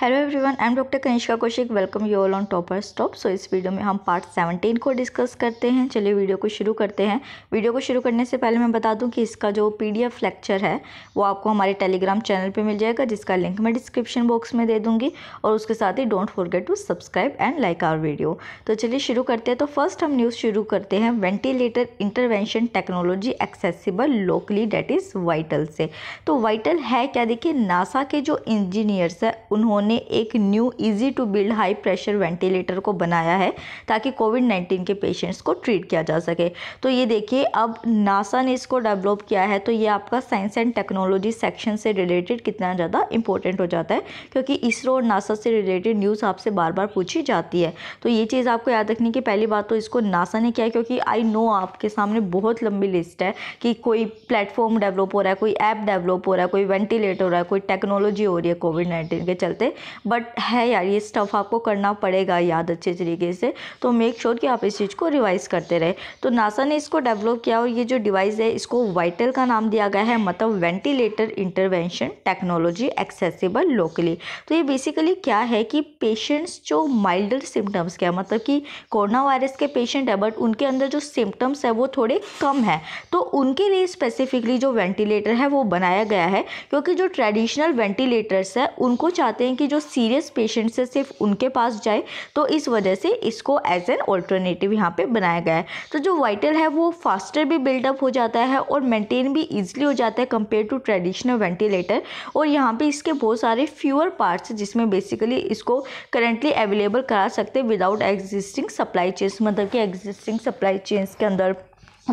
hello everyone I am doctor Kanishka Kaushik welcome you all on topper stop so इस वीडियो में हम पार्ट सेवनटीन को डिस्कस करते हैं चलिए वीडियो को शुरू करते हैं वीडियो को शुरू करने से पहले मैं बता दूं कि इसका जो पीडीएफ लेक्चर है वो आपको हमारे टेलीग्राम चैनल पे मिल जाएगा जिसका लिंक मैं डिस्क्रिप्शन बॉक्स में दे दूँगी और उसके साथ ही don't forget to subscribe and like our video तो चलिए शुरू करते हैं तो फर्स्ट हम न्यूज़ शुरू करते हैं ventilator intervention technology accessible locally that is vital से तो वाइटल है क्या देखिए नासा के जो इंजीनियर्स हैं उन्होंने उन्होंने एक new easy to build high pressure ventilator को बनाया है ताकि कोविड नाइन्टीन के पेशेंट्स को ट्रीट किया जा सके तो ये देखिए अब नासा ने इसको डेवलप किया है तो ये आपका साइंस एंड टेक्नोलॉजी सेक्शन से रिलेटेड कितना ज़्यादा इंपॉर्टेंट हो जाता है क्योंकि इसरो और नासा से रिलेटेड न्यूज़ आपसे बार बार पूछी जाती है तो ये चीज़ आपको याद रखनी कि पहली बात तो इसको नासा ने किया क्योंकि आई नो आपके सामने बहुत लंबी लिस्ट है कि कोई प्लेटफॉर्म डेवलप हो रहा है कोई ऐप डेवलप हो रहा है कोई वेंटिलेटर हो रहा है कोई टेक्नोलॉजी हो रही है कोविड नाइन्टीन के चलते बट है यार ये स्टफ़ आपको करना पड़ेगा याद अच्छे तरीके से तो मेक श्योर sure कि आप इस चीज़ को रिवाइज़ करते रहे तो नासा ने इसको डेवलप किया और ये जो डिवाइस है इसको वाइटल का नाम दिया गया है मतलब ventilator intervention technology accessible locally तो ये बेसिकली क्या है कि पेशेंट्स जो माइल्डर सिम्टम्स के हैं मतलब कि कोरोना वायरस के पेशेंट है बट उनके अंदर जो सिम्टम्स है वो थोड़े कम है तो उनके लिए स्पेसिफिकली जो वेंटिलेटर है वो बनाया गया है क्योंकि जो ट्रेडिशनल वेंटिलेटर्स है उनको चाहते हैं कि जो सीरियस पेशेंट्स है सिर्फ उनके पास जाए तो इस वजह से इसको एज एन ऑल्टरनेटिव यहाँ पे बनाया गया है तो जो वाइटल है वो फास्टर भी बिल्डअप हो जाता है और मेंटेन भी ईजिली हो जाता है कंपेयर टू ट्रेडिशनल वेंटिलेटर और यहाँ पर इसके बहुत सारे फ्यूअर पार्ट्स जिसमें बेसिकली इसको करेंटली अवेलेबल करा सकते विदाउट एग्जिस्टिंग सप्लाई चेंस मतलब कि एग्जिस्टिंग सप्लाई चेंस के अंदर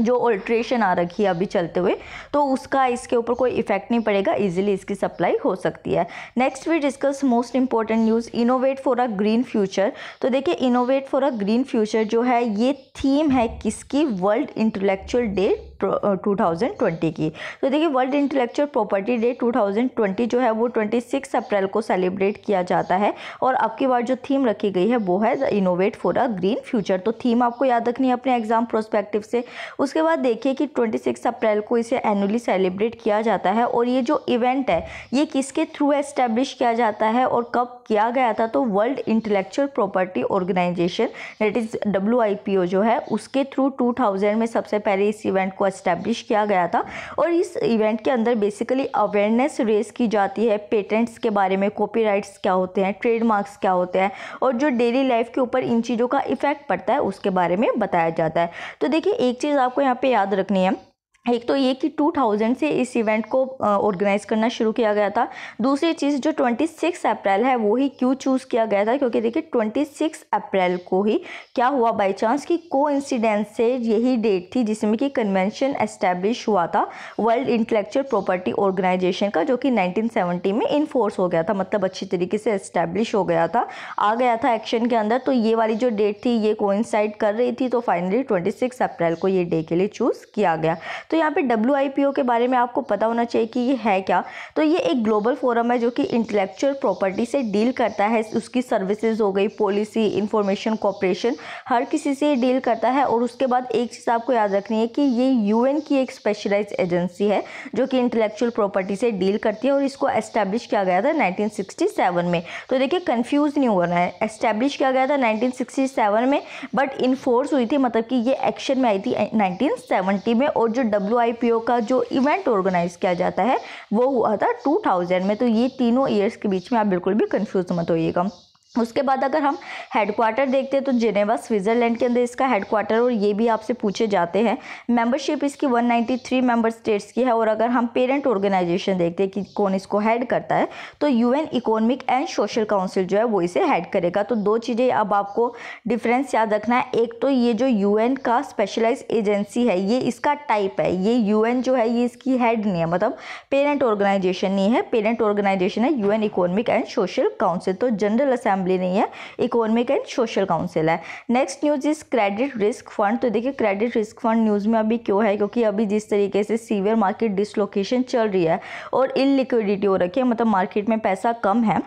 जो ऑल्ट्रेशन आ रखी है अभी चलते हुए तो उसका इसके ऊपर कोई इफेक्ट नहीं पड़ेगा इजीली इसकी सप्लाई हो सकती है next we discuss most important news innovate for a green future तो देखिए innovate for a green future जो है ये थीम है किसकी वर्ल्ड इंटेलेक्चुअल डे 2020 की तो देखिए वर्ल्ड इंटेलेक्चुअल प्रॉपर्टी डे 2020 जो है वो 26 अप्रैल को सेलिब्रेट किया जाता है और अब की बार जो थीम रखी गई है वो है innovate for a green future तो थीम आपको याद रखनी है अपने एग्जाम प्रोस्पेक्टिव से उसके बाद देखिए कि 26 अप्रैल को इसे एनुअली सेलिब्रेट किया जाता है और ये जो इवेंट है ये किसके थ्रू एस्टेब्लिश किया जाता है और कब किया गया था तो world intellectual property organisation that is W जो है उसके थ्रू 2000 में सबसे पहले इस इवेंट को इस्टेब्लिश किया गया था और इस इवेंट के अंदर बेसिकली अवेयरनेस रेस की जाती है पेटेंट्स के बारे में कॉपी क्या होते हैं ट्रेडमार्क्स क्या होते हैं और जो डेली लाइफ के ऊपर इन चीज़ों का इफ़ेक्ट पड़ता है उसके बारे में बताया जाता है तो देखिए एक चीज़ आपको यहाँ पर याद रखनी है एक तो ये कि 2000 से इस इवेंट को ऑर्गेनाइज़ करना शुरू किया गया था दूसरी चीज़ जो 26 अप्रैल है वो ही क्यों चूज़ किया गया था क्योंकि देखिए 26 अप्रैल को ही क्या हुआ बाई चांस कि को से यही डेट थी जिसमें कि कन्वेंशन एस्टेब्लिश हुआ था वर्ल्ड इंटेलेक्चुअल प्रॉपर्टी ऑर्गेनाइजेशन का जो कि नाइनटीन में इन्फोर्स हो गया था मतलब अच्छी तरीके से इस्टेब्लिश हो गया था आ गया था एक्शन के अंदर तो ये वाली जो डेट थी ये कोइंसाइड कर रही थी तो फाइनली ट्वेंटी अप्रैल को ये डे के लिए चूज़ किया गया तो यहाँ पे डब्ल्यू के बारे में आपको पता होना चाहिए कि ये है क्या तो ये एक ग्लोबल फोरम है जो कि इंटेलेक्चुअल प्रॉपर्टी से डील करता है उसकी सर्विसेज हो गई पॉलिसी इंफॉर्मेशन कॉपरेशन हर किसी से डील करता है और उसके बाद एक चीज़ आपको याद रखनी है कि ये एन की एक स्पेशलाइज एजेंसी है जो कि इंटेलेक्चुअल प्रॉपर्टी से डील करती है और इसको एस्टैब्लिश किया गया था सेवन में तो देखिए कन्फ्यूज़ नहीं होना है एस्टैब्लिश किया गया था सेवन में बट इन्फोर्स हुई थी मतलब कि ये एक्शन में आई थी 1970 में और जो डब्ल्यू का जो इवेंट ऑर्गेनाइज किया जाता है वो हुआ था 2000 में तो ये तीनों ईयर्स के बीच में आप बिल्कुल भी कन्फ्यूज़ मत होइएगा उसके बाद अगर हम हेडक्वार्टर देखते हैं तो जिनेवा स्विट्ज़रलैंड के अंदर इसका हेडक्वार्टर और ये भी आपसे पूछे जाते हैं मेंबरशिप इसकी 193 मेंबर स्टेट्स की है और अगर हम पेरेंट ऑर्गेनाइजेशन देखते हैं कि कौन इसको हेड करता है तो UN economic and social council जो है वो इसे हेड करेगा तो दो चीज़ें अब आपको डिफरेंस याद रखना है एक तो ये जो यू का स्पेशलाइज एजेंसी है ये इसका टाइप है ये यू जो है ये इसकी हेड नहीं है मतलब पेरेंट ऑर्गेनाइजेशन नहीं है पेरेंट ऑर्गेनाइजेशन है U economic and social council तो जनरल असेंबली असेंबली नहीं है इकोनॉमिक एंड सोशल काउंसिल है next news is credit risk fund तो देखिए क्रेडिट रिस्क फंड न्यूज़ में अभी क्यों है क्योंकि अभी जिस तरीके से सीवियर मार्केट डिसलोकेशन चल रही है और इन हो रखी है मतलब मार्केट में पैसा कम है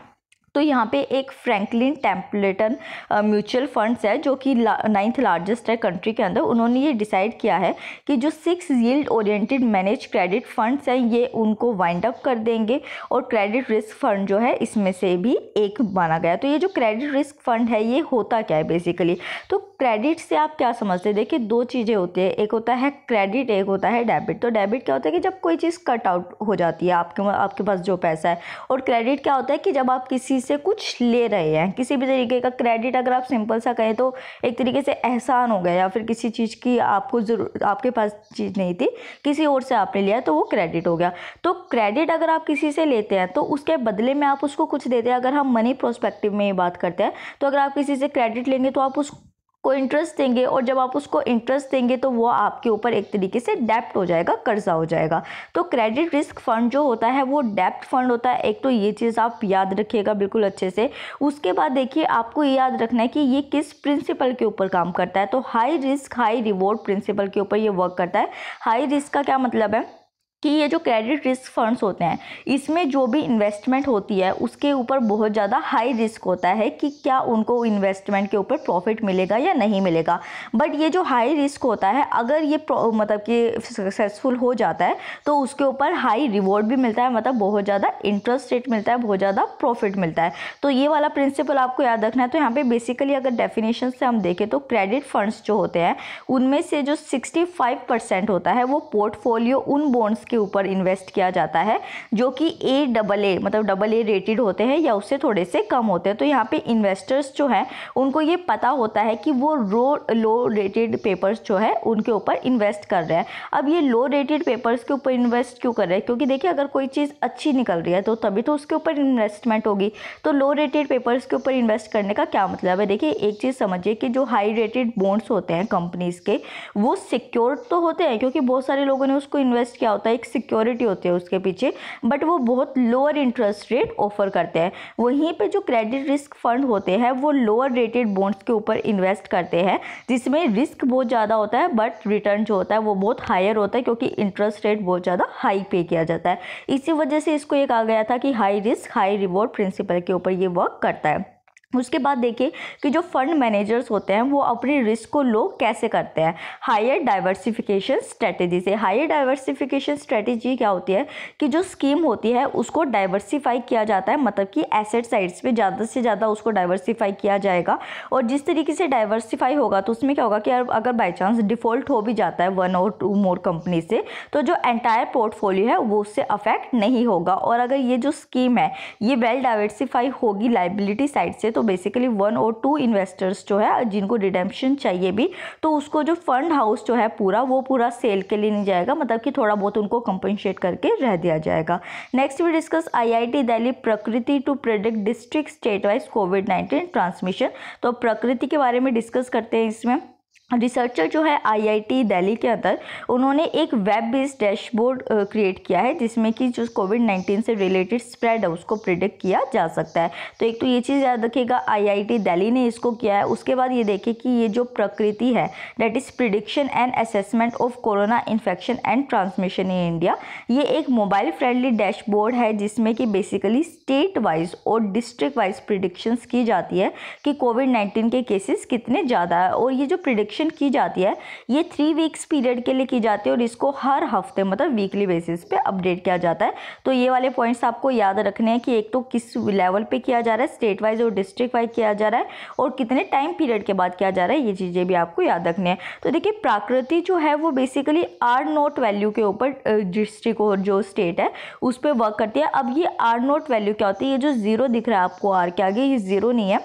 तो यहाँ पे एक फ्रैंकलिन टेम्पलेटन म्यूचुअल फंड्स है जो कि नाइन्थ लार्जेस्ट है कंट्री के अंदर उन्होंने ये डिसाइड किया है कि जो six yield oriented manage credit funds हैं ये उनको वाइंड अप कर देंगे और क्रेडिट रिस्क फंड जो है इसमें से भी एक माना गया तो ये जो क्रेडिट रिस्क फंड है ये होता क्या है बेसिकली तो क्रेडिट से आप क्या समझते हैं देखिए दो चीज़ें होती है एक होता है क्रेडिट एक होता है डेबिट तो डेबिट क्या होता है कि जब कोई चीज़ कट आउट हो जाती है आपके आपके पास जो पैसा है और क्रेडिट क्या होता है कि जब आप किसी से कुछ ले रहे हैं किसी भी तरीके का क्रेडिट अगर आप सिंपल सा कहें तो एक तरीके से एहसान हो गया या फिर किसी चीज़ की आपको ज़रूर आपके पास चीज़ नहीं थी किसी और से आपने लिया तो वो क्रेडिट हो गया तो क्रेडिट अगर आप किसी से लेते हैं तो उसके बदले में आप उसको कुछ देते हैं अगर हम मनी प्रोस्पेक्टिव में ही बात करते हैं तो अगर आप किसी से क्रेडिट लेंगे तो आप उस को इंटरेस्ट देंगे और जब आप उसको इंटरेस्ट देंगे तो वो आपके ऊपर एक तरीके से डेप्ट हो जाएगा कर्जा हो जाएगा तो क्रेडिट रिस्क फंड जो होता है वो डेप्ट फंड होता है एक तो ये चीज़ आप याद रखिएगा बिल्कुल अच्छे से उसके बाद देखिए आपको ये याद रखना है कि ये किस प्रिंसिपल के ऊपर काम करता है तो high risk high reward principle के ऊपर ये वर्क करता है हाई रिस्क का क्या मतलब है कि ये जो क्रेडिट रिस्क फंड्स होते हैं इसमें जो भी इन्वेस्टमेंट होती है उसके ऊपर बहुत ज़्यादा हाई रिस्क होता है कि क्या उनको इन्वेस्टमेंट के ऊपर प्रॉफिट मिलेगा या नहीं मिलेगा बट ये जो हाई रिस्क होता है अगर ये मतलब कि सक्सेसफुल हो जाता है तो उसके ऊपर हाई रिवॉर्ड भी मिलता है मतलब बहुत ज़्यादा इंटरेस्ट रेट मिलता है बहुत ज़्यादा प्रॉफिट मिलता है तो ये वाला प्रिंसिपल आपको याद रखना है तो यहाँ पर बेसिकली अगर डेफिनेशन से हम देखें तो क्रेडिट फंड्स जो होते हैं उनमें से जो सिक्सटी परसेंट होता है वो पोर्टफोलियो उन बॉन्ड्स के के ऊपर इन्वेस्ट किया जाता है जो कि ए डबल ए मतलब डबल ए रेटेड होते हैं या उससे थोड़े से कम होते हैं तो यहाँ पे इन्वेस्टर्स जो हैं उनको ये पता होता है कि वो रो लो रेटेड पेपर्स जो है उनके ऊपर इन्वेस्ट कर रहे हैं अब ये लो रेटेड पेपर्स के ऊपर इन्वेस्ट क्यों कर रहे हैं क्योंकि देखिए अगर कोई चीज़ अच्छी निकल रही है तो तभी तो उसके ऊपर इन्वेस्टमेंट होगी तो लो रेटेड पेपर्स के ऊपर इन्वेस्ट करने का क्या मतलब है देखिए एक चीज़ समझिए कि जो हाई रेटेड बॉन्ड्स होते हैं कंपनीज़ के वो सिक्योर्ड तो होते हैं क्योंकि बहुत सारे लोगों ने उसको इन्वेस्ट किया होता है एक सिक्योरिटी होती है उसके पीछे बट वो बहुत लोअर इंटरेस्ट रेट ऑफर करते हैं वहीं पे जो क्रेडिट रिस्क फंड होते हैं वो लोअर रेटेड बॉन्ड्स के ऊपर इन्वेस्ट करते हैं जिसमें रिस्क बहुत ज़्यादा होता है बट रिटर्न जो होता है वो बहुत हायर होता है क्योंकि इंटरेस्ट रेट बहुत ज़्यादा हाई पे किया जाता है इसी वजह से इसको ये कहा गया था कि high risk high reward principle के ऊपर ये वर्क करता है उसके बाद देखिए कि जो फंड मैनेजर्स होते हैं वो अपने रिस्क को लो कैसे करते हैं हायर डाइवर्सिफिकेशन स्ट्रेटजी से हायर डाइवर्सिफिकेशन स्ट्रेटजी क्या होती है कि जो स्कीम होती है उसको डाइवर्सिफाई किया जाता है मतलब कि एसेट साइड्स पे ज़्यादा से ज़्यादा उसको डाइवर्सिफाई किया जाएगा और जिस तरीके से डाइवर्सिफाई होगा तो उसमें क्या होगा कि अगर बाई चांस डिफ़ॉल्ट हो भी जाता है वन और टू मोर कंपनी से तो जो एंटायर पोर्टफोलियो है वो उससे अफेक्ट नहीं होगा और अगर ये जो स्कीम है ये वेल डाइवर्सिफाई होगी लाइबिलिटी साइड से तो बेसिकली वन और टू इन्वेस्टर्स जो है जिनको रिडेम्पशन चाहिए भी तो उसको जो फंड हाउस जो है पूरा वो पूरा सेल के लिए नहीं जाएगा मतलब कि थोड़ा बहुत उनको कंपनशेट करके रह दिया जाएगा next we discuss IIT Delhi Prakriti to predict district state wise covid nineteen transmission तो प्रकृति के बारे में डिस्कस करते हैं इसमें रिसर्चर जो है आईआईटी दिल्ली के अंदर उन्होंने एक वेब बेस्ड डैशबोर्ड क्रिएट किया है जिसमें कि जो कोविड नाइन्टीन से रिलेटेड स्प्रेड है उसको प्रिडिक्ट किया जा सकता है तो एक तो ये चीज़ याद रखिएगा आईआईटी दिल्ली ने इसको किया है उसके बाद ये देखिए कि ये जो प्रकृति है that is prediction and assessment of corona infection and transmission in India ये एक मोबाइल फ्रेंडली डैशबोर्ड है जिसमें कि बेसिकली स्टेट वाइज और डिस्ट्रिक्ट वाइज प्रिडिक्शंस की जाती है कि कोविड नाइन्टीन के केसेस कितने ज़्यादा है और ये जो प्रिडिक्शन इंजेक्शन की जाती है ये थ्री वीक्स पीरियड के लिए की जाती है और इसको हर हफ्ते मतलब वीकली बेसिस पे अपडेट किया जाता है तो ये वाले पॉइंट्स आपको याद रखने हैं कि एक तो किस लेवल पे किया जा रहा है स्टेट वाइज और डिस्ट्रिक्ट वाइज किया जा रहा है और कितने टाइम पीरियड के बाद किया जा रहा है ये चीज़ें भी आपको याद रखनी है तो देखिए प्राकृति जो है वो बेसिकली आर नोट वैल्यू के ऊपर डिस्ट्रिक्ट और जो स्टेट है उस पर वर्क करती है अब ये आर नोट वैल्यू क्या होती है ये जो ज़ीरो दिख रहा है आपको आर के आगे ये ज़ीरो नहीं है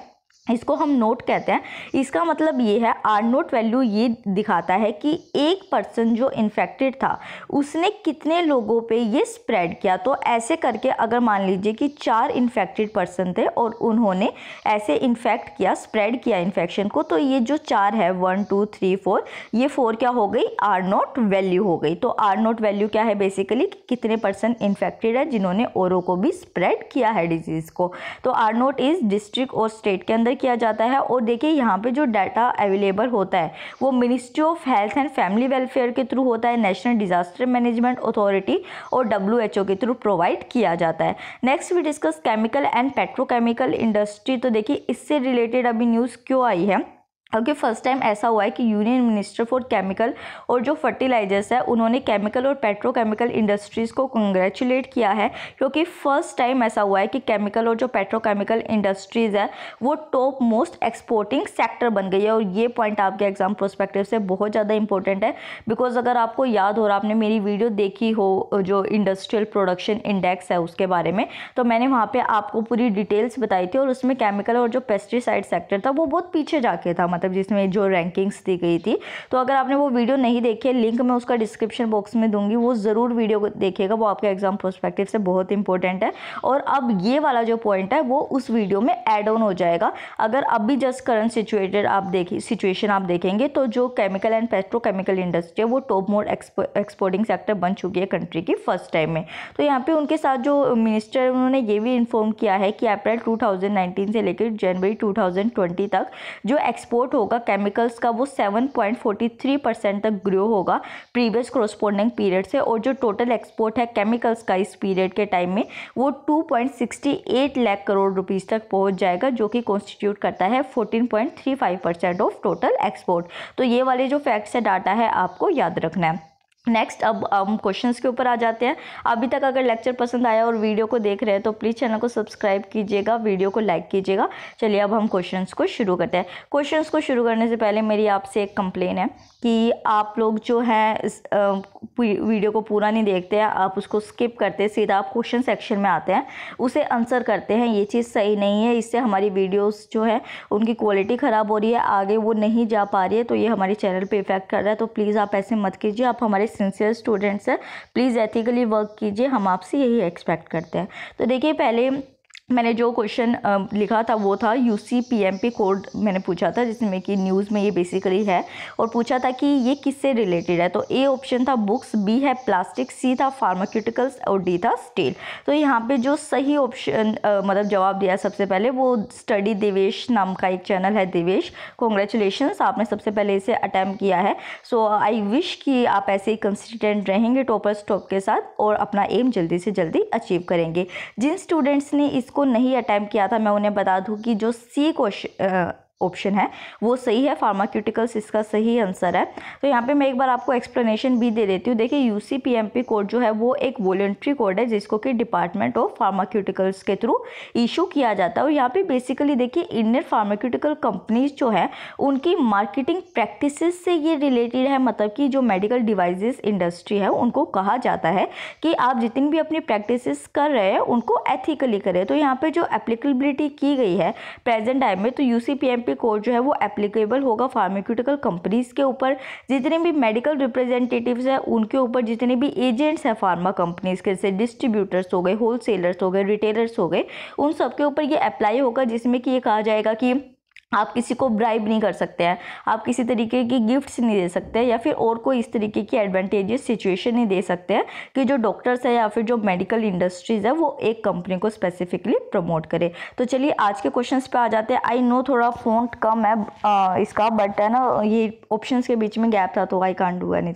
इसको हम नोट कहते हैं इसका मतलब ये है आर नोट वैल्यू ये दिखाता है कि एक पर्सन जो इन्फेक्टेड था उसने कितने लोगों पे ये स्प्रेड किया तो ऐसे करके अगर मान लीजिए कि चार इन्फेक्टेड पर्सन थे और उन्होंने ऐसे इन्फेक्ट किया स्प्रेड किया इन्फेक्शन को तो ये जो चार है वन टू थ्री फोर ये फोर क्या हो गई आर नोट वैल्यू हो गई तो आर नोट वैल्यू क्या है बेसिकली कि कितने पर्सन इन्फेक्टेड है जिन्होंने औरों को भी स्प्रेड किया है डिजीज़ को तो आर नोट इज़ डिस्ट्रिक्ट और स्टेट के अंदर किया जाता है और देखिए यहाँ पे जो डाटा अवेलेबल होता है वो ministry of health and family welfare के थ्रू होता है नेशनल डिजास्टर मैनेजमेंट अथॉरिटी और डब्ल्यू के थ्रू प्रोवाइड किया जाता है next we discuss chemical and petrochemical industry तो देखिए इससे रिलेटेड अभी न्यूज़ क्यों आई है क्योंकि फर्स्ट टाइम ऐसा हुआ है कि यूनियन मिनिस्टर फॉर केमिकल और जो फर्टिलाइजर्स है उन्होंने केमिकल और पेट्रोकेमिकल इंडस्ट्रीज़ को कंग्रेचुलेट किया है क्योंकि फर्स्ट टाइम ऐसा हुआ है कि केमिकल और जो पेट्रोकेमिकल इंडस्ट्रीज़ है वो टॉप मोस्ट एक्सपोर्टिंग सेक्टर बन गई है और ये पॉइंट आपके एग्जाम प्रोस्पेक्टिव से बहुत ज़्यादा इंपॉर्टेंट है बिकॉज अगर आपको याद हो रहा आपने मेरी वीडियो देखी हो जो इंडस्ट्रियल प्रोडक्शन इंडेक्स है उसके बारे में तो मैंने वहाँ पर आपको पूरी डिटेल्स बताई थी और उसमें केमिकल और जो पेस्टिसाइड सेक्टर था वो बहुत पीछे जाके था मतलब मतलब जिसमें जो रैंकिंग्स दी गई थी तो अगर आपने वो वीडियो नहीं देखी है लिंक मैं उसका डिस्क्रिप्शन बॉक्स में दूंगी वो ज़रूर वीडियो देखिएगा वो आपके एग्जाम प्रोस्पेक्टिव से बहुत इंपॉर्टेंट है और अब ये वाला जो पॉइंट है वो उस वीडियो में एड ऑन हो जाएगा अगर अभी जस्ट करंट सिचुएटेड आप देखिए सिचुएशन आप देखेंगे तो जो केमिकल एंड पेट्रोकेमिकल इंडस्ट्री है वो टॉप मोड एक्सपोर्टिंग सेक्टर बन चुकी है कंट्री की फर्स्ट टाइम में तो यहाँ पर उनके साथ जो मिनिस्टर उन्होंने ये भी इन्फॉर्म किया है कि अप्रैल टू से लेकर जनवरी टू तक जो एक्सपोर्ट आउट होगा केमिकल्स का वो 7.43 परसेंट तक ग्रो होगा प्रीवियस क्रोस्पोंडिंग पीरियड से और जो टोटल एक्सपोर्ट है केमिकल्स का इस पीरियड के टाइम में वो 2.68 लाख करोड़ रुपीज़ तक पहुंच जाएगा जो कि कॉन्स्टिट्यूट करता है 14.35 परसेंट ऑफ टोटल एक्सपोर्ट तो ये वाले जो फैक्ट्स है डाटा है आपको याद रखना है नेक्स्ट अब हम क्वेश्चंस के ऊपर आ जाते हैं अभी तक अगर लेक्चर पसंद आया और वीडियो को देख रहे हैं तो प्लीज़ चैनल को सब्सक्राइब कीजिएगा वीडियो को लाइक कीजिएगा चलिए अब हम क्वेश्चंस को शुरू करते हैं क्वेश्चंस को शुरू करने से पहले मेरी आपसे एक कंप्लेन है कि आप लोग जो हैं वीडियो को पूरा नहीं देखते हैं आप उसको स्किप करते सीधा आप क्वेश्चन सेक्शन में आते हैं उसे आंसर करते हैं ये चीज़ सही नहीं है इससे हमारी वीडियोज़ जो है उनकी क्वालिटी ख़राब हो रही है आगे वो नहीं जा पा रही है तो ये हमारे चैनल पर इफेक्ट कर रहा है तो प्लीज़ आप ऐसे मत कीजिए आप हमारे सिंसियर स्टूडेंट्स हैं प्लीज़ एथिकली वर्क कीजिए हम आपसे यही एक्सपेक्ट करते हैं तो देखिए पहले मैंने जो क्वेश्चन लिखा था वो था U C P M P code मैंने पूछा था जिसमें कि न्यूज़ में ये बेसिकली है और पूछा था कि ये किससे रिलेटेड है तो ए ऑप्शन था बुक्स बी है प्लास्टिक सी था फार्माक्यूटिकल्स और डी था स्टील तो यहाँ पे जो सही ऑप्शन मतलब जवाब दिया सबसे पहले वो स्टडी देवेश नाम का एक चैनल है देवेश कॉन्ग्रेचुलेशन आपने सबसे पहले इसे अटैम्प किया है सो आई विश कि आप ऐसे ही कंसिस्टेंट रहेंगे टॉपर स्टॉप के साथ और अपना एम जल्दी से जल्दी अचीव करेंगे जिन स्टूडेंट्स ने इसको को नहीं अटैम्प्ट किया था मैं उन्हें बता दूँ कि जो सी क्वेश्चन ऑप्शन है वो सही है फार्माक्यूटिकल्स इसका सही आंसर है तो यहाँ पे मैं एक बार आपको एक्सप्लेनेशन भी दे देती हूँ देखिए यू सी कोड जो है वो एक वॉलेंट्री कोड है जिसको कि डिपार्टमेंट ऑफ फार्माक्यूटिकल्स के थ्रू इशू किया जाता है और यहाँ पे बेसिकली देखिए इंडियन फार्माक्यूटिकल कंपनीज जो है उनकी मार्केटिंग प्रैक्टिस से ये रिलेटेड है मतलब कि जो मेडिकल डिवाइज इंडस्ट्री है उनको कहा जाता है कि आप जितनी भी अपनी प्रैक्टिस कर रहे हैं उनको एथिकली करें तो यहाँ पर जो एप्लीकेबिलिटी की गई है प्रेजेंट टाइम में तो यू रेगुलेटरी कोड जो है वो एप्लीकेबल होगा फार्माक्यूटिकल कंपनीज़ के ऊपर जितने भी मेडिकल रिप्रेजेंटेटिव्स हैं उनके ऊपर जितने भी एजेंट्स हैं फार्मा कंपनीज़ के जैसे डिस्ट्रीब्यूटर्स हो गए होलसेलर्स हो गए रिटेलर्स हो गए उन सबके ऊपर ये अप्लाई होगा जिसमें कि ये कहा जाएगा कि आप किसी को ब्राइब नहीं कर सकते हैं आप किसी तरीके की गिफ्ट्स नहीं दे सकते या फिर और कोई इस तरीके की एडवांटेजेस सिचुएशन नहीं दे सकते हैं कि जो डॉक्टर्स है या फिर जो मेडिकल इंडस्ट्रीज़ है वो एक कंपनी को स्पेसिफिकली प्रमोट करे तो चलिए आज के क्वेश्चंस पे आ जाते हैं आई नो थोड़ा फोन कम है आ, इसका बट है ना ये ऑप्शन के बीच में गैप था तो आई कान डू एनी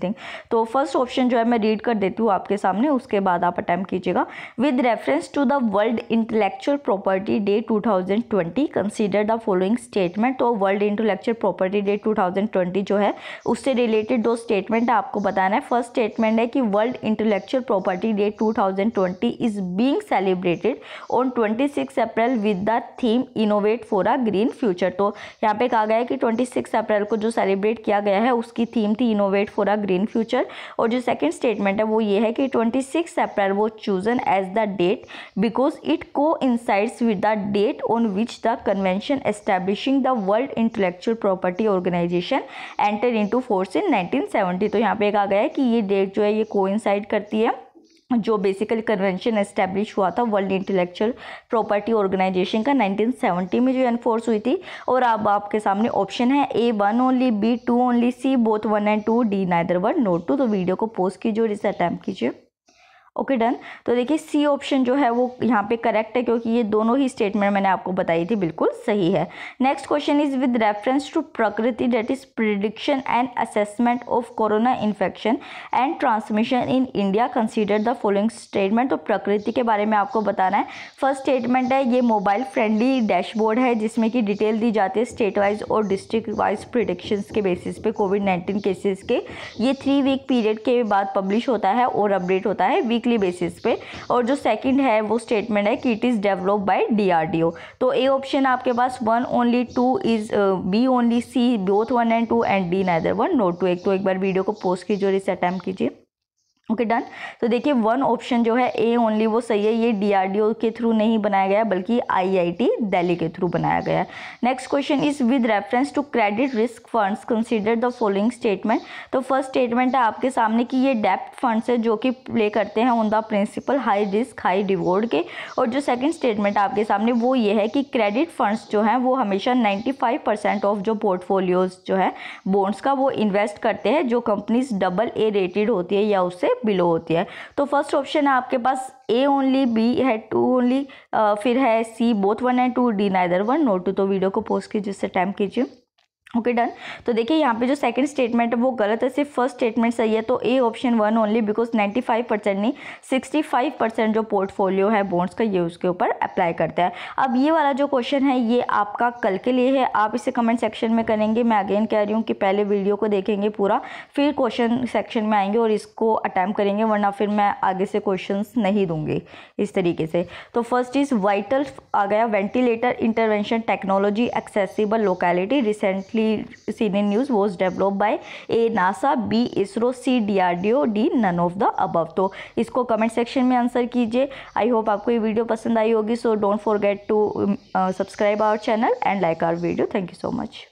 तो फर्स्ट ऑप्शन जो है मैं रीड कर देती हूँ आपके सामने उसके बाद आप अटैम्प कीजिएगा with reference to the world intellectual property day two thousand twenty consider the following state statement तो वर्ल्ड इंटेलेक्चुअल प्रॉपर्टी डे 2020 जो है उससे रिलेटेड दो स्टेटमेंट आपको बताना है फर्स्ट स्टेटमेंट है कि world intellectual property day 2020 is being celebrated on twenty April with the theme innovate for a green future तो यहाँ पे कहा गया है कि सिक्स अप्रैल को जो सेलिब्रेट किया गया है उसकी थीम थी innovate for a green future और जो सेकेंड स्टेटमेंट है वो ये है कि ट्वेंटी अप्रैल वो chosen as the date because it को with the date on which the convention establishing in the world intellectual property organization enter into force in nineteen seventy तो यहाँ पे कहा गया है कि ये डेट जो है ये कोइंसाइड करती है जो बेसिकली कन्वेंशन एस्टेब्लिश हुआ था वर्ल्ड इंटेलेक्चुअल प्रॉपर्टी ऑर्गेनाइजेशन का 1970 में जो एनफोर्स हुई थी और अब आपके सामने ऑप्शन है A one only B two only C both one and two D neither one not two तो वीडियो को पोस्ट कीजिए और इसे अटैम्प्ट कीजिए ओके डन तो देखिए सी ऑप्शन जो है वो यहाँ पे करेक्ट है क्योंकि ये दोनों ही स्टेटमेंट मैंने आपको बताई थी बिल्कुल सही है next question is with reference to Prakriti that is prediction and assessment of corona infection and transmission in India consider the following statement तो प्रकृति के बारे में आपको बताना है फर्स्ट स्टेटमेंट है ये मोबाइल फ्रेंडली डैशबोर्ड है जिसमें कि डिटेल दी जाती है स्टेट वाइज और डिस्ट्रिक्ट वाइज प्रिडिक्शंस के बेसिस पे कोविड नाइन्टीन केसेस के ये थ्री वीक पीरियड के बाद पब्लिश होता है और अपडेट होता है वीक वीकली बेसिस पे और जो सेकंड है वो स्टेटमेंट है कि it is develop by DRDO तो ए ऑप्शन आपके पास one only two is B only C both one and two and D neither one not two एक तो एक बार वीडियो को पोस्ट कीजिए और इसे अटैम्प कीजिए ओके डन तो देखिए वन ऑप्शन जो है ए ओनली वो सही है ये डीआरडीओ के थ्रू नहीं बनाया गया बल्कि आईआईटी दिल्ली के थ्रू बनाया गया है next question is with reference to credit risk funds consider the following statement तो फर्स्ट स्टेटमेंट है आपके सामने कि ये डेप्ट फंड्स है जो कि प्ले करते हैं on the principle high risk high reward के और जो सेकेंड स्टेटमेंट आपके सामने वो ये है कि क्रेडिट फंड्स जो हैं वो हमेशा नाइन्टी ऑफ जो पोर्टफोलियोज जो है बोन्ड्स का वो इन्वेस्ट करते हैं जो कंपनीज डबल ए रेटेड होती है या उससे बिलो होती है तो फर्स्ट ऑप्शन है आपके पास ए ओनली बी है टू ओनली फिर है C both one and two D neither one not two तो वीडियो को पोस्ट कीजिए उससे टाइम कीजिए ओके डन तो देखिए यहाँ पे जो सेकंड स्टेटमेंट है वो गलत है सिर्फ फर्स्ट स्टेटमेंट सही है तो A option one only because 95 percent नहीं 65 परसेंट जो पोर्टफोलियो है बॉन्ड्स का ये उसके ऊपर अप्लाई करता है अब ये वाला जो क्वेश्चन है ये आपका कल के लिए है आप इसे कमेंट सेक्शन में करेंगे मैं अगेन कह रही हूँ कि पहले वीडियो को देखेंगे पूरा फिर क्वेश्चन सेक्शन में आएंगे और इसको अटैम्प्ट करेंगे वरना फिर मैं आगे से क्वेश्चन नहीं दूंगी इस तरीके से तो फर्स्ट इज़ वाइटल आ गया ventilator intervention technology accessible locality recently CNN News was developed by A NASA, B ISRO, C DRDO, D none of the above तो इसको कमेंट सेक्शन में आंसर कीजिए आई होप आपको ये वीडियो पसंद आई होगी so don't forget to subscribe our channel and like our video thank you so much